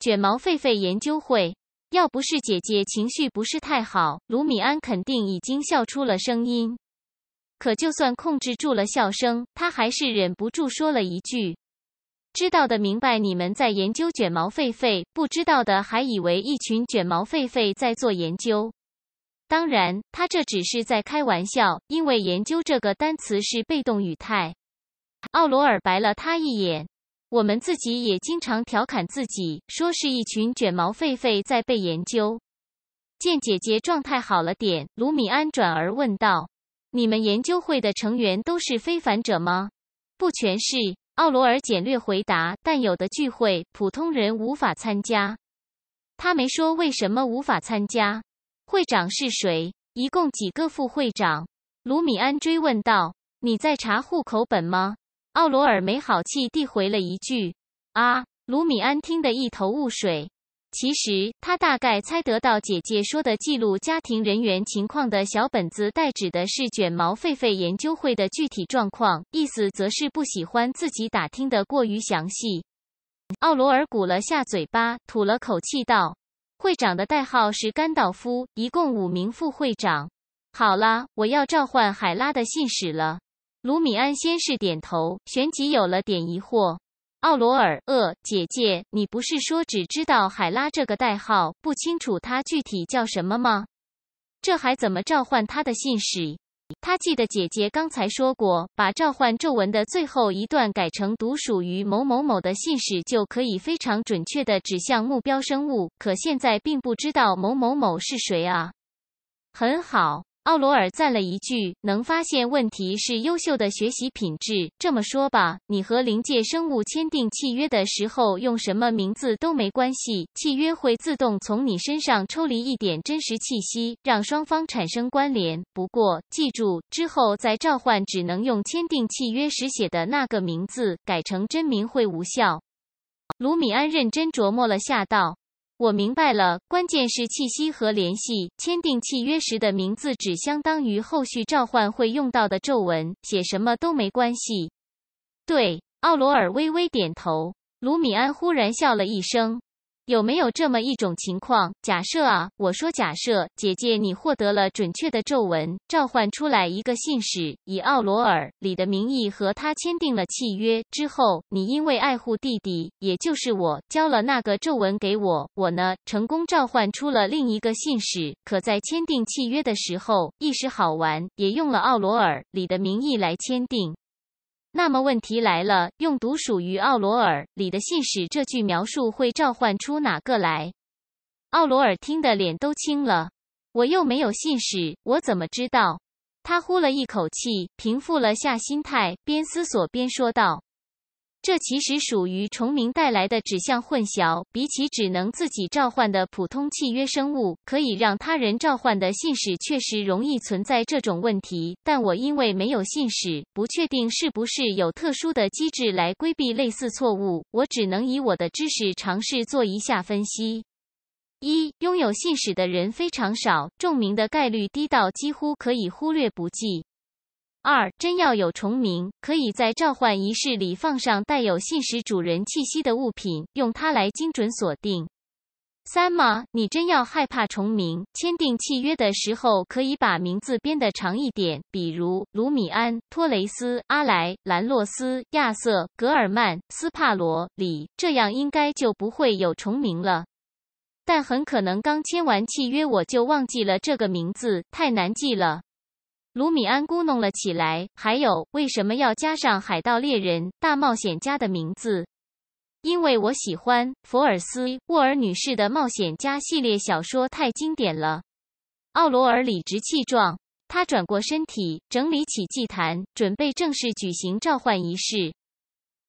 卷毛狒狒研究会，要不是姐姐情绪不是太好，卢米安肯定已经笑出了声音。可就算控制住了笑声，他还是忍不住说了一句：“知道的明白你们在研究卷毛狒狒，不知道的还以为一群卷毛狒狒在做研究。”当然，他这只是在开玩笑，因为“研究”这个单词是被动语态。奥罗尔白了他一眼。我们自己也经常调侃自己，说是一群卷毛狒狒在被研究。见姐姐状态好了点，卢米安转而问道：“你们研究会的成员都是非凡者吗？”“不全是。”奥罗尔简略回答，“但有的聚会普通人无法参加。”他没说为什么无法参加。会长是谁？一共几个副会长？卢米安追问道：“你在查户口本吗？”奥罗尔没好气地回了一句：“啊！”卢米安听得一头雾水。其实他大概猜得到姐姐说的记录家庭人员情况的小本子，代指的是卷毛狒狒研究会的具体状况，意思则是不喜欢自己打听得过于详细。奥罗尔鼓了下嘴巴，吐了口气道：“会长的代号是甘道夫，一共五名副会长。好啦，我要召唤海拉的信使了。”卢米安先是点头，旋即有了点疑惑：“奥罗尔，呃，姐姐，你不是说只知道海拉这个代号，不清楚她具体叫什么吗？这还怎么召唤她的信使？他记得姐姐刚才说过，把召唤咒文的最后一段改成‘独属于某某某的信使’，就可以非常准确的指向目标生物。可现在并不知道某某某是谁啊。”很好。奥罗尔赞了一句：“能发现问题是优秀的学习品质。”这么说吧，你和灵界生物签订契约的时候用什么名字都没关系，契约会自动从你身上抽离一点真实气息，让双方产生关联。不过记住，之后再召唤只能用签订契约时写的那个名字，改成真名会无效。卢米安认真琢磨了下，道。我明白了，关键是气息和联系。签订契约时的名字，只相当于后续召唤会用到的咒文，写什么都没关系。对，奥罗尔微微点头。卢米安忽然笑了一声。有没有这么一种情况？假设啊，我说假设，姐姐，你获得了准确的咒文，召唤出来一个信使，以奥罗尔里的名义和他签订了契约。之后，你因为爱护弟弟，也就是我，交了那个咒文给我，我呢，成功召唤出了另一个信使。可在签订契约的时候，一时好玩，也用了奥罗尔里的名义来签订。那么问题来了，用《独属于奥罗尔》里的信使这句描述，会召唤出哪个来？奥罗尔听的脸都青了。我又没有信使，我怎么知道？他呼了一口气，平复了下心态，边思索边说道。这其实属于重名带来的指向混淆。比起只能自己召唤的普通契约生物，可以让他人召唤的信使确实容易存在这种问题。但我因为没有信使，不确定是不是有特殊的机制来规避类似错误。我只能以我的知识尝试做一下分析：一、拥有信使的人非常少，重名的概率低到几乎可以忽略不计。二真要有重名，可以在召唤仪式里放上带有信使主人气息的物品，用它来精准锁定。三吗？你真要害怕重名？签订契约的时候可以把名字编得长一点，比如卢米安、托雷斯、阿莱兰洛斯、亚瑟、格尔曼、斯帕罗里，这样应该就不会有重名了。但很可能刚签完契约，我就忘记了这个名字，太难记了。卢米安咕哝了起来。还有，为什么要加上海盗猎人、大冒险家的名字？因为我喜欢福尔斯沃尔女士的冒险家系列小说，太经典了。奥罗尔理直气壮。他转过身体，整理起祭坛，准备正式举行召唤仪式。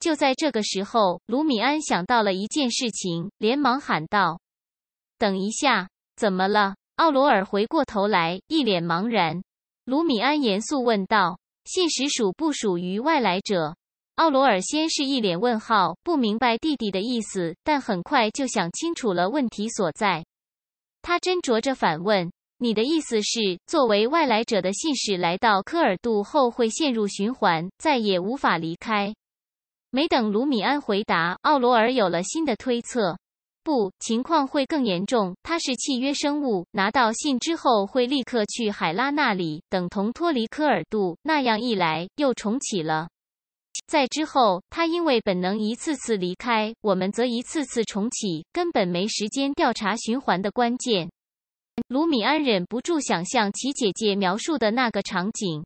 就在这个时候，卢米安想到了一件事情，连忙喊道：“等一下！”怎么了？奥罗尔回过头来，一脸茫然。卢米安严肃问道：“信使属不属于外来者？”奥罗尔先是一脸问号，不明白弟弟的意思，但很快就想清楚了问题所在。他斟酌着反问：“你的意思是，作为外来者的信使来到科尔杜后，会陷入循环，再也无法离开？”没等卢米安回答，奥罗尔有了新的推测。不，情况会更严重。他是契约生物，拿到信之后会立刻去海拉那里，等同脱离科尔杜。那样一来，又重启了。在之后，他因为本能一次次离开，我们则一次次重启，根本没时间调查循环的关键。卢米安忍不住想象其姐姐描述的那个场景。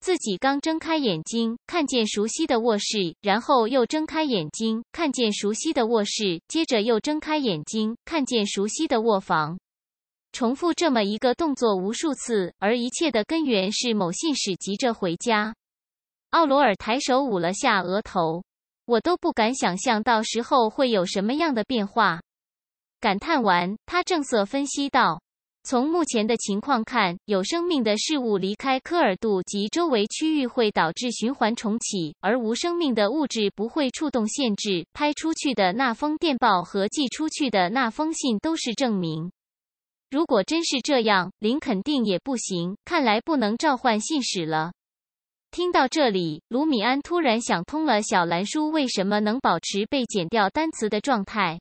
自己刚睁开眼睛看见熟悉的卧室，然后又睁开眼睛看见熟悉的卧室，接着又睁开眼睛看见熟悉的卧房，重复这么一个动作无数次，而一切的根源是某信使急着回家。奥罗尔抬手捂了下额头，我都不敢想象到时候会有什么样的变化。感叹完，他正色分析道。从目前的情况看，有生命的事物离开科尔杜及周围区域会导致循环重启，而无生命的物质不会触动限制。拍出去的那封电报和寄出去的那封信都是证明。如果真是这样，林肯定也不行。看来不能召唤信使了。听到这里，卢米安突然想通了：小蓝书为什么能保持被剪掉单词的状态？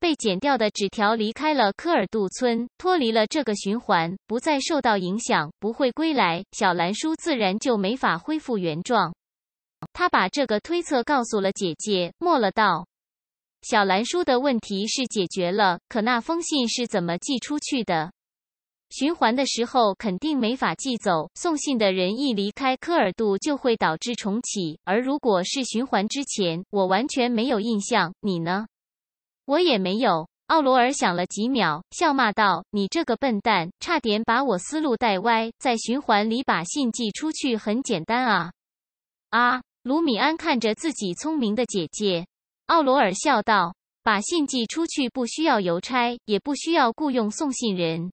被剪掉的纸条离开了科尔杜村，脱离了这个循环，不再受到影响，不会归来。小兰叔自然就没法恢复原状。他把这个推测告诉了姐姐，默了道：“小兰叔的问题是解决了，可那封信是怎么寄出去的？循环的时候肯定没法寄走。送信的人一离开科尔杜，就会导致重启。而如果是循环之前，我完全没有印象。你呢？”我也没有。奥罗尔想了几秒，笑骂道：“你这个笨蛋，差点把我思路带歪。在循环里把信寄出去很简单啊！”啊，卢米安看着自己聪明的姐姐，奥罗尔笑道：“把信寄出去不需要邮差，也不需要雇佣送信人。”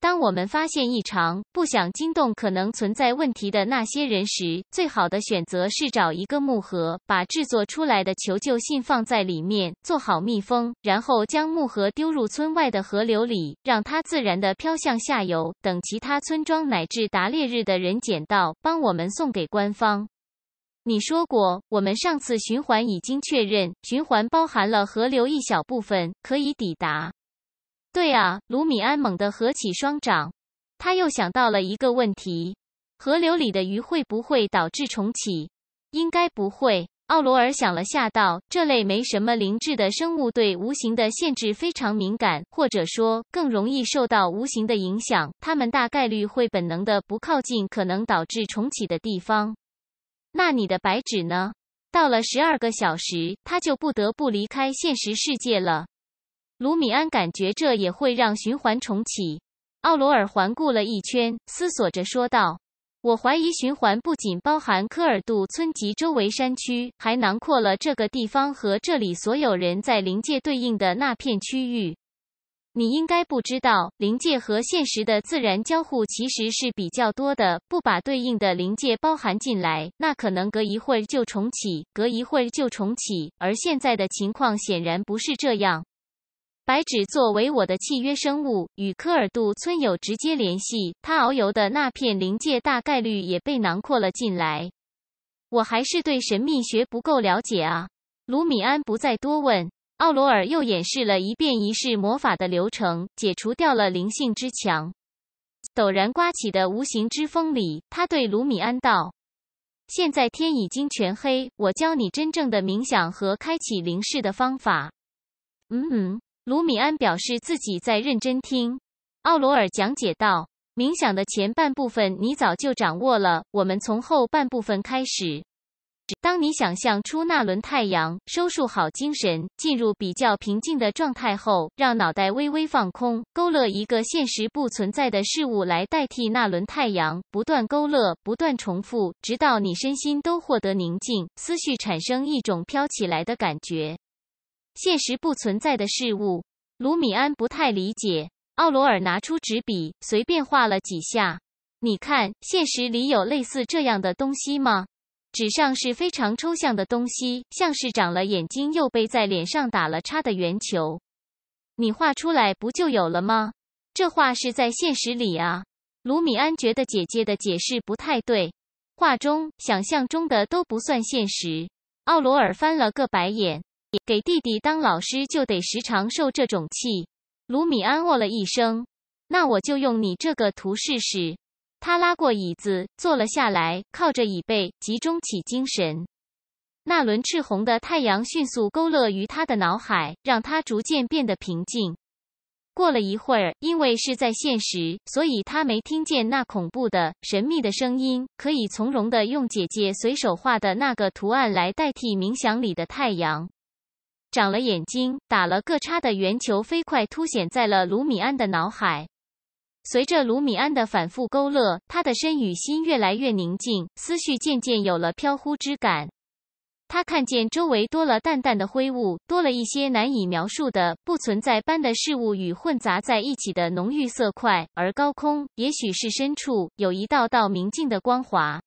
当我们发现异常，不想惊动可能存在问题的那些人时，最好的选择是找一个木盒，把制作出来的求救信放在里面，做好密封，然后将木盒丢入村外的河流里，让它自然的飘向下游，等其他村庄乃至达烈日的人捡到，帮我们送给官方。你说过，我们上次循环已经确认，循环包含了河流一小部分，可以抵达。对啊，卢米安猛地合起双掌，他又想到了一个问题：河流里的鱼会不会导致重启？应该不会。奥罗尔想了下，道：“这类没什么灵智的生物对无形的限制非常敏感，或者说更容易受到无形的影响，他们大概率会本能的不靠近可能导致重启的地方。那你的白纸呢？到了十二个小时，他就不得不离开现实世界了。”卢米安感觉这也会让循环重启。奥罗尔环顾了一圈，思索着说道：“我怀疑循环不仅包含科尔杜村及周围山区，还囊括了这个地方和这里所有人在灵界对应的那片区域。你应该不知道，灵界和现实的自然交互其实是比较多的。不把对应的灵界包含进来，那可能隔一会儿就重启，隔一会儿就重启。而现在的情况显然不是这样。”白纸作为我的契约生物，与科尔杜村友直接联系。他遨游的那片灵界大概率也被囊括了进来。我还是对神秘学不够了解啊。卢米安不再多问。奥罗尔又演示了一遍仪式魔法的流程，解除掉了灵性之墙。陡然刮起的无形之风里，他对卢米安道：“现在天已经全黑，我教你真正的冥想和开启灵视的方法。”嗯嗯。卢米安表示自己在认真听。奥罗尔讲解道：“冥想的前半部分你早就掌握了，我们从后半部分开始。当你想象出那轮太阳，收束好精神，进入比较平静的状态后，让脑袋微微放空，勾勒一个现实不存在的事物来代替那轮太阳，不断勾勒，不断重复，直到你身心都获得宁静，思绪产生一种飘起来的感觉。”现实不存在的事物，卢米安不太理解。奥罗尔拿出纸笔，随便画了几下。你看，现实里有类似这样的东西吗？纸上是非常抽象的东西，像是长了眼睛又被在脸上打了叉的圆球。你画出来不就有了吗？这画是在现实里啊！卢米安觉得姐姐的解释不太对，画中想象中的都不算现实。奥罗尔翻了个白眼。给弟弟当老师就得时常受这种气。卢米安哦了一声，那我就用你这个图试试。他拉过椅子坐了下来，靠着椅背集中起精神。那轮赤红的太阳迅速勾勒于他的脑海，让他逐渐变得平静。过了一会儿，因为是在现实，所以他没听见那恐怖的神秘的声音，可以从容的用姐姐随手画的那个图案来代替冥想里的太阳。长了眼睛，打了个叉的圆球飞快凸显在了卢米安的脑海。随着卢米安的反复勾勒，他的身与心越来越宁静，思绪渐渐有了飘忽之感。他看见周围多了淡淡的灰雾，多了一些难以描述的不存在般的事物与混杂在一起的浓郁色块，而高空，也许是深处，有一道道明净的光华。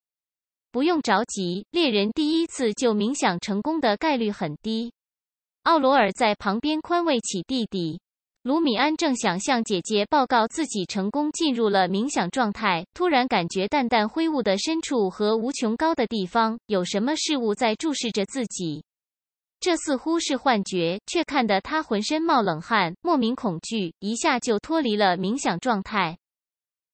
不用着急，猎人第一次就冥想成功的概率很低。奥罗尔在旁边宽慰起弟弟，卢米安正想向姐姐报告自己成功进入了冥想状态，突然感觉淡淡灰雾的深处和无穷高的地方有什么事物在注视着自己，这似乎是幻觉，却看得他浑身冒冷汗，莫名恐惧，一下就脱离了冥想状态。